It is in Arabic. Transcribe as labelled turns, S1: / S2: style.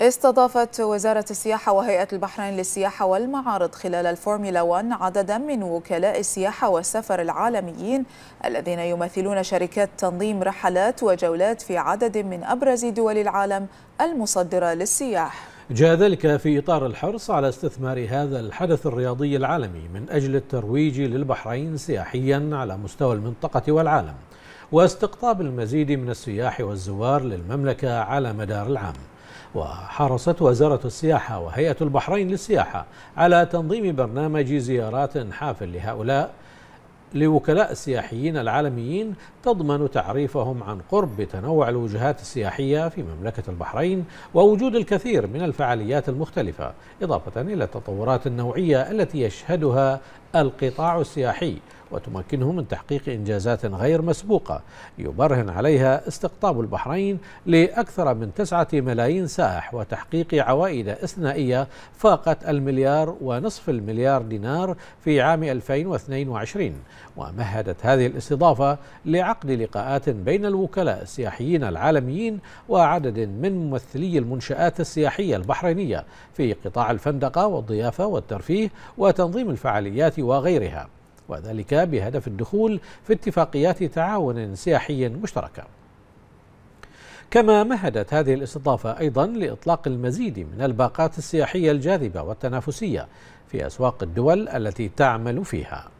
S1: استضافت وزارة السياحة وهيئة البحرين للسياحة والمعارض خلال الفورميلا 1 عددا من وكلاء السياحة والسفر العالميين الذين يمثلون شركات تنظيم رحلات وجولات في عدد من أبرز دول العالم المصدرة للسياح
S2: جاء ذلك في إطار الحرص على استثمار هذا الحدث الرياضي العالمي من أجل الترويج للبحرين سياحيا على مستوى المنطقة والعالم واستقطاب المزيد من السياح والزوار للمملكة على مدار العام وحرصت وزارة السياحة وهيئة البحرين للسياحة على تنظيم برنامج زيارات حافل لهؤلاء لوكلاء السياحيين العالميين تضمن تعريفهم عن قرب تنوع الوجهات السياحية في مملكة البحرين ووجود الكثير من الفعاليات المختلفة إضافة إلى التطورات النوعية التي يشهدها القطاع السياحي وتمكنه من تحقيق إنجازات غير مسبوقة يبرهن عليها استقطاب البحرين لأكثر من تسعة ملايين سائح وتحقيق عوائد إثنائية فاقت المليار ونصف المليار دينار في عام 2022 ومهدت هذه الاستضافة لعقد لقاءات بين الوكلاء السياحيين العالميين وعدد من ممثلي المنشآت السياحية البحرينية في قطاع الفندقة والضيافة والترفيه وتنظيم الفعاليات وغيرها وذلك بهدف الدخول في اتفاقيات تعاون سياحي مشتركه كما مهدت هذه الاستضافة أيضا لإطلاق المزيد من الباقات السياحية الجاذبة والتنافسية في أسواق الدول التي تعمل فيها